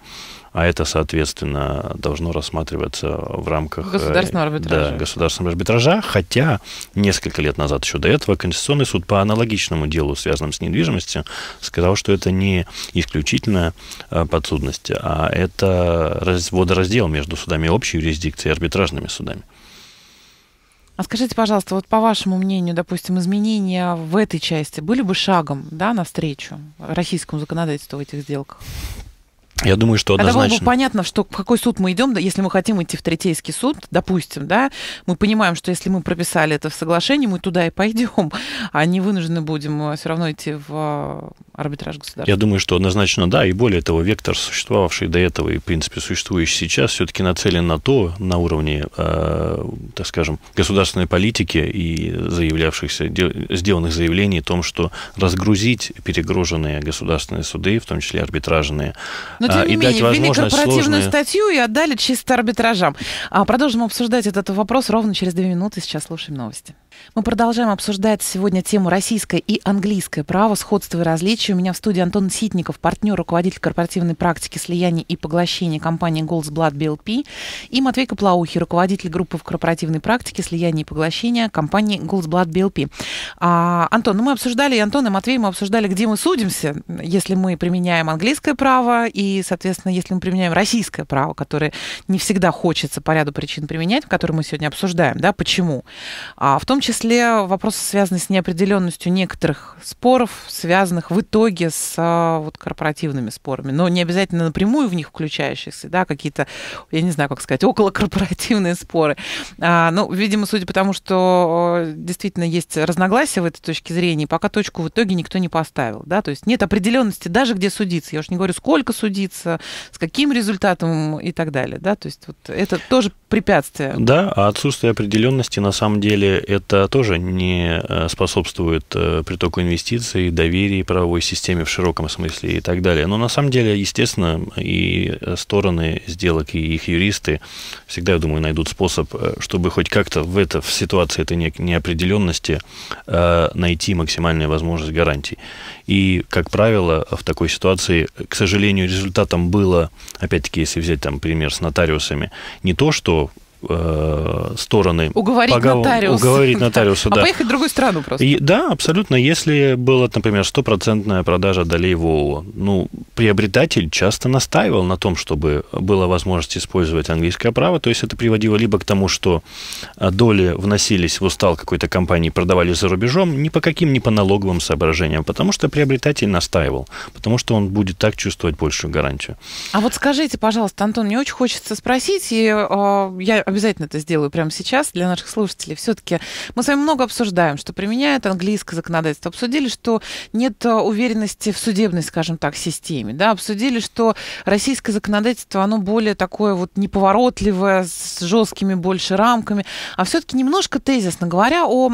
а это, соответственно, должно рассматриваться в рамках э, государственного арбитража. Да, государственного арбитража, хотя несколько лет назад еще до этого Конституционный суд по аналогичному делу, связанному с недвижимостью, сказал, что это не исключительная э, подсудность, а это водораздел между судами общей юрисдикции и арбитражными судами. А скажите, пожалуйста, вот по вашему мнению, допустим, изменения в этой части были бы шагом, да, навстречу российскому законодательству в этих сделках? Я думаю, что однозначно. Это было бы понятно, что в какой суд мы идем, да, если мы хотим идти в третейский суд, допустим, да, мы понимаем, что если мы прописали это в соглашении, мы туда и пойдем, а не вынуждены будем э, все равно идти в э, арбитраж государства? Я думаю, что однозначно да, и более того, вектор, существовавший до этого и, в принципе, существующий сейчас, все-таки нацелен на то, на уровне, э, так скажем, государственной политики и заявлявшихся, сделанных заявлений о том, что разгрузить перегруженные государственные суды, в том числе арбитражные, Но, а, тем не и менее, дать возможность корпоративную сложные... статью и отдали чисто арбитражам. А, продолжим обсуждать этот вопрос ровно через две минуты. Сейчас слушаем новости. Мы продолжаем обсуждать сегодня тему российское и английское право, сходство и различия. У меня в студии Антон Ситников, партнер, руководитель корпоративной практики слияния и поглощения компании Goldsblad BLP, и Матвей Каплаухи, руководитель группы в корпоративной практике слияния и поглощения компании Goldsblad BLP. А, Антон, ну мы обсуждали, и Антон, и Матвей, мы обсуждали, где мы судимся, если мы применяем английское право и, соответственно, если мы применяем российское право, которое не всегда хочется по ряду причин применять, которое мы сегодня обсуждаем, да, почему. А, в том числе числе вопросы связаны с неопределенностью некоторых споров, связанных в итоге с а, вот, корпоративными спорами. Но не обязательно напрямую в них включающихся, да, какие-то, я не знаю, как сказать, околокорпоративные споры. А, ну, видимо, судя по тому, что э, действительно есть разногласия в этой точке зрения, пока точку в итоге никто не поставил. Да? То есть нет определенности даже, где судиться. Я уж не говорю, сколько судиться, с каким результатом и так далее. Да? То есть вот это тоже препятствие. Да, а отсутствие определенности на самом деле это тоже не э, способствует э, притоку инвестиций, доверии правовой системе в широком смысле и так далее. Но на самом деле, естественно, и стороны сделок, и их юристы всегда, я думаю, найдут способ, э, чтобы хоть как-то в, это, в ситуации этой неопределенности найти максимальную возможность гарантий. И, как правило, в такой ситуации, к сожалению, результатом было, опять-таки, если взять там пример с нотариусами, не то, что Э, стороны уговорить погов... нотариуса. Уговорить нотариуса, а да. А поехать в другую страну просто. И, да, абсолютно. Если была, например, стопроцентная продажа долей в ООО, ну, приобретатель часто настаивал на том, чтобы была возможность использовать английское право. То есть это приводило либо к тому, что э, доли вносились в устал какой-то компании, продавались за рубежом, ни по каким, ни по налоговым соображениям, потому что приобретатель настаивал, потому что он будет так чувствовать большую гарантию. А вот скажите, пожалуйста, Антон, мне очень хочется спросить, и э, я обязательно это сделаю прямо сейчас для наших слушателей. Все-таки мы с вами много обсуждаем, что применяют английское законодательство. Обсудили, что нет э, уверенности в судебной, скажем так, системе. Да? Обсудили, что российское законодательство, оно более такое вот неповоротливое, с жесткими больше рамками. А все-таки немножко тезисно говоря о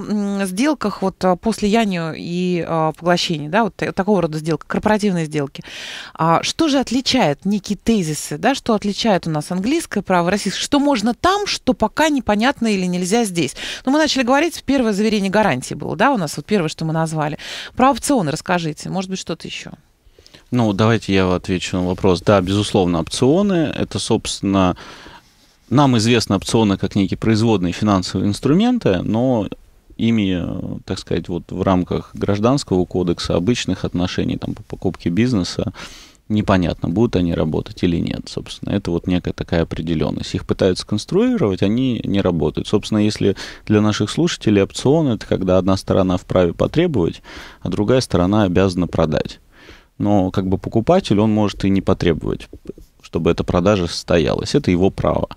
сделках вот э, по слиянию и э, поглощению, да, вот такого рода сделка, корпоративные сделки. А что же отличает некие тезисы, да, что отличает у нас английское право, российское, что можно там что пока непонятно или нельзя здесь. Но мы начали говорить, первое заверение гарантии было, да, у нас вот первое, что мы назвали. Про опционы расскажите, может быть, что-то еще. Ну, давайте я отвечу на вопрос. Да, безусловно, опционы – это, собственно, нам известны опционы как некие производные финансовые инструменты, но ими, так сказать, вот в рамках гражданского кодекса, обычных отношений там, по покупке бизнеса, непонятно, будут они работать или нет, собственно. Это вот некая такая определенность. Их пытаются конструировать, они не работают. Собственно, если для наших слушателей опцион — это когда одна сторона вправе потребовать, а другая сторона обязана продать. Но как бы покупатель, он может и не потребовать, чтобы эта продажа состоялась. Это его право.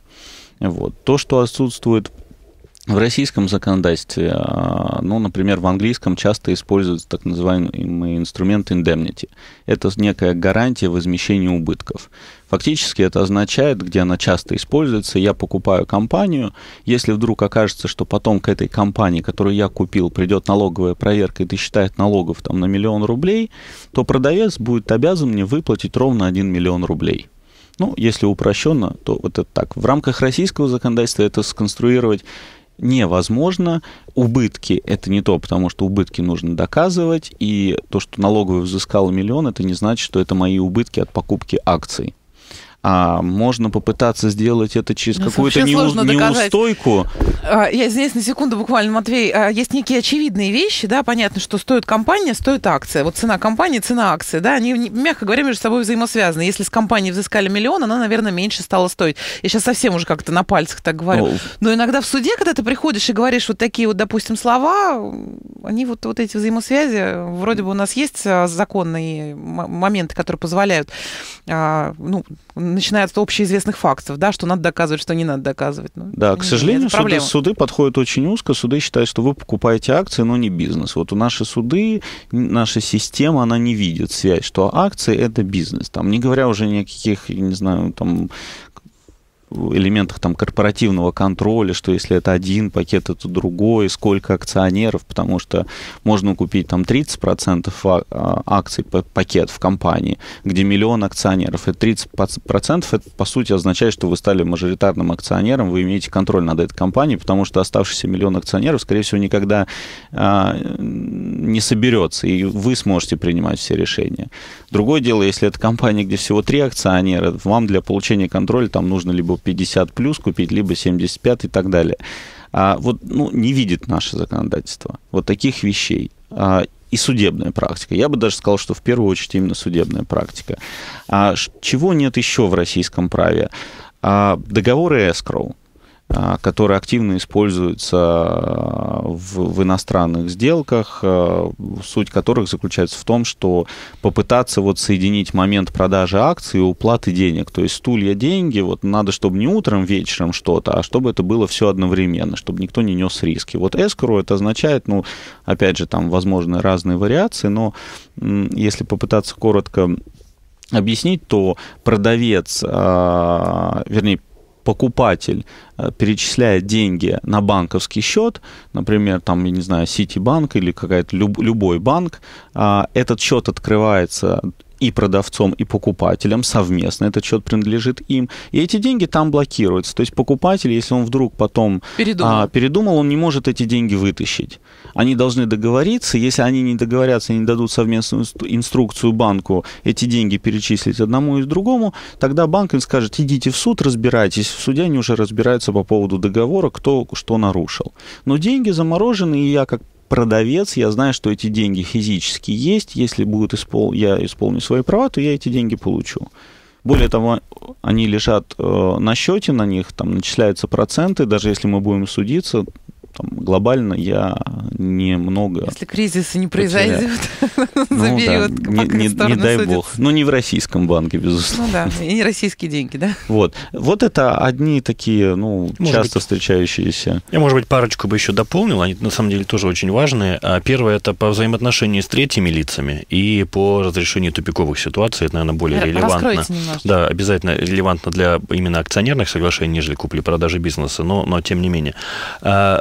Вот. То, что отсутствует в российском законодательстве, а, ну, например, в английском часто используются так называемый инструмент indemnity. Это некая гарантия возмещения убытков. Фактически это означает, где она часто используется, я покупаю компанию, если вдруг окажется, что потом к этой компании, которую я купил, придет налоговая проверка и ты считает налогов там на миллион рублей, то продавец будет обязан мне выплатить ровно 1 миллион рублей. Ну, если упрощенно, то вот это так. В рамках российского законодательства это сконструировать невозможно. Убытки – это не то, потому что убытки нужно доказывать, и то, что налоговый взыскал миллион, это не значит, что это мои убытки от покупки акций а можно попытаться сделать это через ну, какую-то неу- неустойку. А, я здесь на секунду буквально, Матвей, а, есть некие очевидные вещи, да, понятно, что стоит компания, стоит акция. Вот цена компании, цена акции, да, они, мягко говоря, между собой взаимосвязаны. Если с компанией взыскали миллион, она, наверное, меньше стала стоить. Я сейчас совсем уже как-то на пальцах так говорю. О. Ну, Но иногда в суде, когда ты приходишь и говоришь вот такие вот, допустим, слова, они вот, вот эти взаимосвязи, вроде бы у нас есть а, законные моменты, которые позволяют, ну, начиная от общеизвестных фактов, да, что надо доказывать, что не надо доказывать. Ну, да, к ну, сожалению, суды, суды подходят очень узко. Суды считают, что вы покупаете акции, но не бизнес. Вот у наши суды, наша система, она не видит связь, что акции – это бизнес. Там, не говоря уже никаких, не знаю, там, элементах там корпоративного контроля, что если это один пакет, это другой, сколько акционеров, потому что можно купить там 30% а, а, акций пакет в компании, где миллион акционеров, и 30% это по сути означает, что вы стали мажоритарным акционером, вы имеете контроль над этой компанией, потому что оставшийся миллион акционеров, скорее всего, никогда а, не соберется, и вы сможете принимать все решения. Другое дело, если это компания, где всего три акционера, вам для получения контроля там нужно либо 50 плюс купить, либо 75 и так далее. А вот ну, не видит наше законодательство вот таких вещей. А, и судебная практика. Я бы даже сказал, что в первую очередь именно судебная практика. А чего нет еще в российском праве? А, договоры эскроу. А, которые активно используются а, в, в иностранных сделках, а, суть которых заключается в том, что попытаться вот соединить момент продажи акций и уплаты денег, то есть стулья деньги, вот надо, чтобы не утром, вечером что-то, а чтобы это было все одновременно, чтобы никто не нес риски. Вот эскору это означает, ну, опять же, там возможны разные вариации, но если попытаться коротко объяснить, то продавец, вернее, покупатель э, перечисляет деньги на банковский счет, например, там, я не знаю, Ситибанк или какая-то люб, любой банк, а, этот счет открывается и продавцом, и покупателем совместно этот счет принадлежит им. И эти деньги там блокируются. То есть покупатель, если он вдруг потом а, передумал, а, передумал он не может эти деньги вытащить. Они должны договориться. Если они не договорятся и не дадут совместную инструкцию банку эти деньги перечислить одному и другому, тогда банк им скажет, идите в суд, разбирайтесь. В суде они уже разбираются по поводу договора, кто что нарушил. Но деньги заморожены, и я как продавец, я знаю, что эти деньги физически есть, если будет испол... я исполню свои права, то я эти деньги получу. Более того, они лежат э, на счете, на них там начисляются проценты, даже если мы будем судиться, там, глобально я немного... Если кризиса не произойдет, ну, заберет не, дай бог. Ну, не в российском банке, безусловно. Ну да, и не российские деньги, да? Вот. Вот это одни такие, ну, часто встречающиеся. Я, может быть, парочку бы еще дополнил, они на самом деле тоже очень важные. А первое – это по взаимоотношению с третьими лицами и по разрешению тупиковых ситуаций. Это, наверное, более релевантно. Да, обязательно релевантно для именно акционерных соглашений, нежели купли-продажи бизнеса, но, но тем не менее а,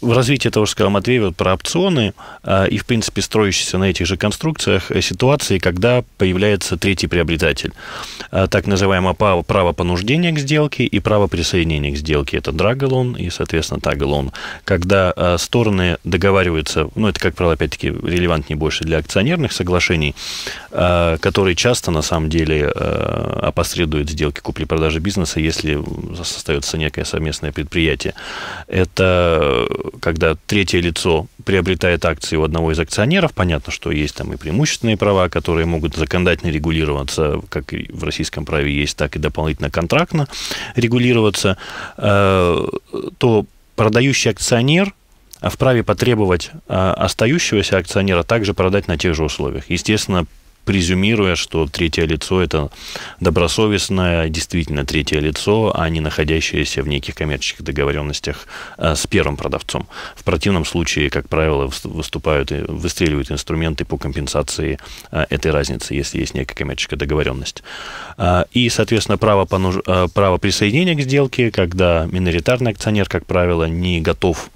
в развитии того, что сказал Матвей, вот про опционы э, и, в принципе, строящиеся на этих же конструкциях э, ситуации, когда появляется третий приобретатель. Э, так называемое право, право понуждения к сделке и право присоединения к сделке. Это драголон и, соответственно, таголон. Когда э, стороны договариваются, ну, это, как правило, опять-таки, релевантнее больше для акционерных соглашений, э, которые часто, на самом деле, э, опосредуют сделки купли-продажи бизнеса, если остается некое совместное предприятие. Это когда третье лицо приобретает акции у одного из акционеров, понятно, что есть там и преимущественные права, которые могут законодательно регулироваться, как и в российском праве есть, так и дополнительно контрактно регулироваться, э, то продающий акционер э, вправе потребовать э, остающегося акционера также продать на тех же условиях. Естественно, презюмируя, что третье лицо – это добросовестное, действительно третье лицо, а не находящееся в неких коммерческих договоренностях а, с первым продавцом. В противном случае, как правило, выступают и выстреливают инструменты по компенсации а, этой разницы, если есть некая коммерческая договоренность. А, и, соответственно, право, понуж... право присоединения к сделке, когда миноритарный акционер, как правило, не готов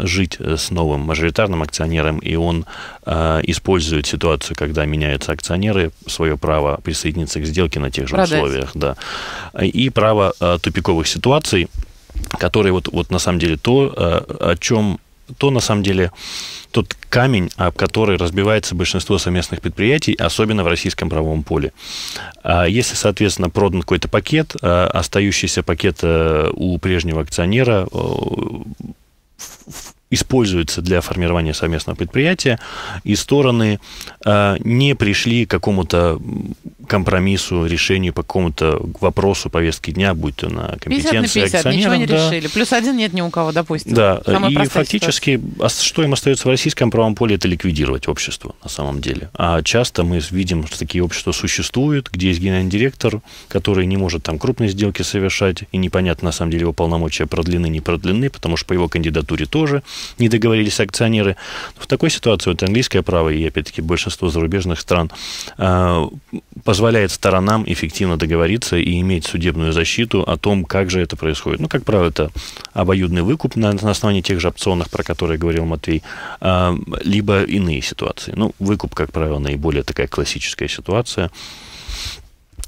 жить э, с новым мажоритарным акционером, и он использует ситуацию, когда меняются акционеры, свое право присоединиться к сделке на тех же Продать. условиях, да. И право э, тупиковых ситуаций, которые вот, вот на самом деле то, э, о чем то на самом деле тот камень, об который разбивается большинство совместных предприятий, особенно в российском правовом поле. А если, соответственно, продан какой-то пакет, э, остающийся пакет у прежнего акционера используется для формирования совместного предприятия, и стороны э, не пришли к какому-то компромиссу, решению по какому-то вопросу повестки дня, будь то на компетенции 50 на 50, ничего не да. решили. Плюс один нет ни у кого, допустим. Да, Самая и фактически, ситуация. что им остается в российском правом поле, это ликвидировать общество на самом деле. А часто мы видим, что такие общества существуют, где есть генеральный директор, который не может там крупные сделки совершать, и непонятно на самом деле его полномочия продлены, не продлены, потому что по его кандидатуре тоже не договорились акционеры. В такой ситуации вот английское право и, опять-таки, большинство зарубежных стран позволяет а, позволяет сторонам эффективно договориться и иметь судебную защиту о том, как же это происходит. Ну, как правило, это обоюдный выкуп на, на основании тех же опционных, про которые говорил Матвей, э, либо иные ситуации. Ну, выкуп, как правило, наиболее такая классическая ситуация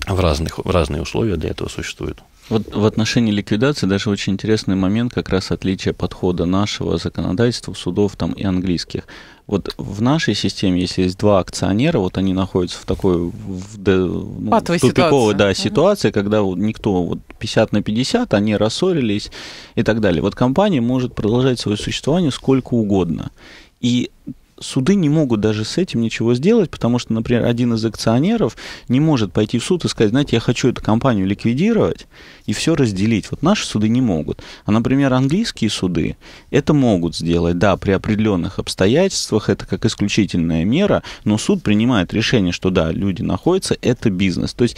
в, разных, в разные условия для этого существуют. Вот в отношении ликвидации даже очень интересный момент как раз отличие подхода нашего законодательства, судов там и английских. Вот в нашей системе, если есть два акционера, вот они находятся в такой в, де, ну, Патовой тупиковой ситуации, да, угу. когда вот никто вот 50 на 50, они рассорились и так далее. Вот компания может продолжать свое существование сколько угодно. И суды не могут даже с этим ничего сделать, потому что, например, один из акционеров не может пойти в суд и сказать, знаете, я хочу эту компанию ликвидировать и все разделить. Вот наши суды не могут. А, например, английские суды это могут сделать, да, при определенных обстоятельствах, это как исключительная мера, но суд принимает решение, что да, люди находятся, это бизнес. То есть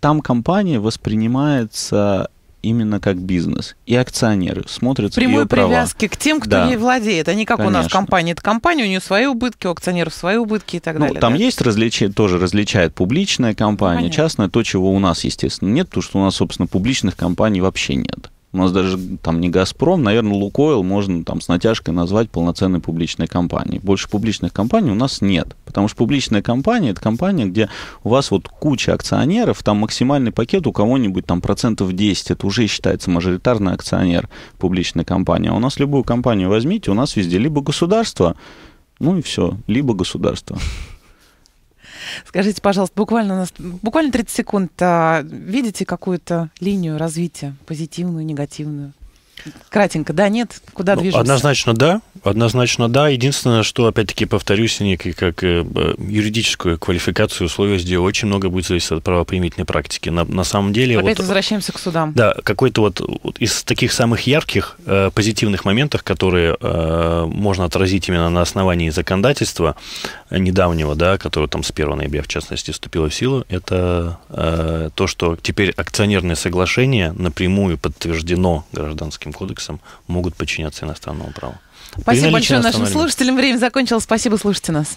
там компания воспринимается именно как бизнес. И акционеры смотрят Прямой ее права. привязки к тем, кто да. ей владеет, а не как Конечно. у нас компания. Это компания, у нее свои убытки, у акционеров свои убытки и так ну, далее. Там да? есть различие, тоже различает публичная компания, Понятно. частная, то, чего у нас, естественно, нет, потому что у нас, собственно, публичных компаний вообще нет. У нас даже там не «Газпром», наверное, «Лукойл» можно там с натяжкой назвать полноценной публичной компанией. Больше публичных компаний у нас нет, потому что публичная компания – это компания, где у вас вот куча акционеров, там максимальный пакет у кого-нибудь там процентов 10, это уже считается мажоритарный акционер публичной компании. А у нас любую компанию возьмите, у нас везде либо государство, ну и все, либо государство. Скажите, пожалуйста, буквально, у нас, буквально 30 секунд. А, видите какую-то линию развития, позитивную, негативную? Кратенько, да, нет? Куда ну, движемся? Однозначно да, однозначно да. Единственное, что, опять-таки, повторюсь, некий как э, юридическую квалификацию условия сделал, очень много будет зависеть от правоприменительной практики. На, на самом деле... Опять вот, возвращаемся к судам. Да, какой-то вот, вот из таких самых ярких э, позитивных моментов, которые э, можно отразить именно на основании законодательства недавнего, да, которое там с 1 ноября, в частности, вступило в силу, это э, то, что теперь акционерное соглашение напрямую подтверждено гражданским гражданским кодексом могут подчиняться иностранному праву. Спасибо большое нашим слушателям. Время закончилось. Спасибо, слушайте нас.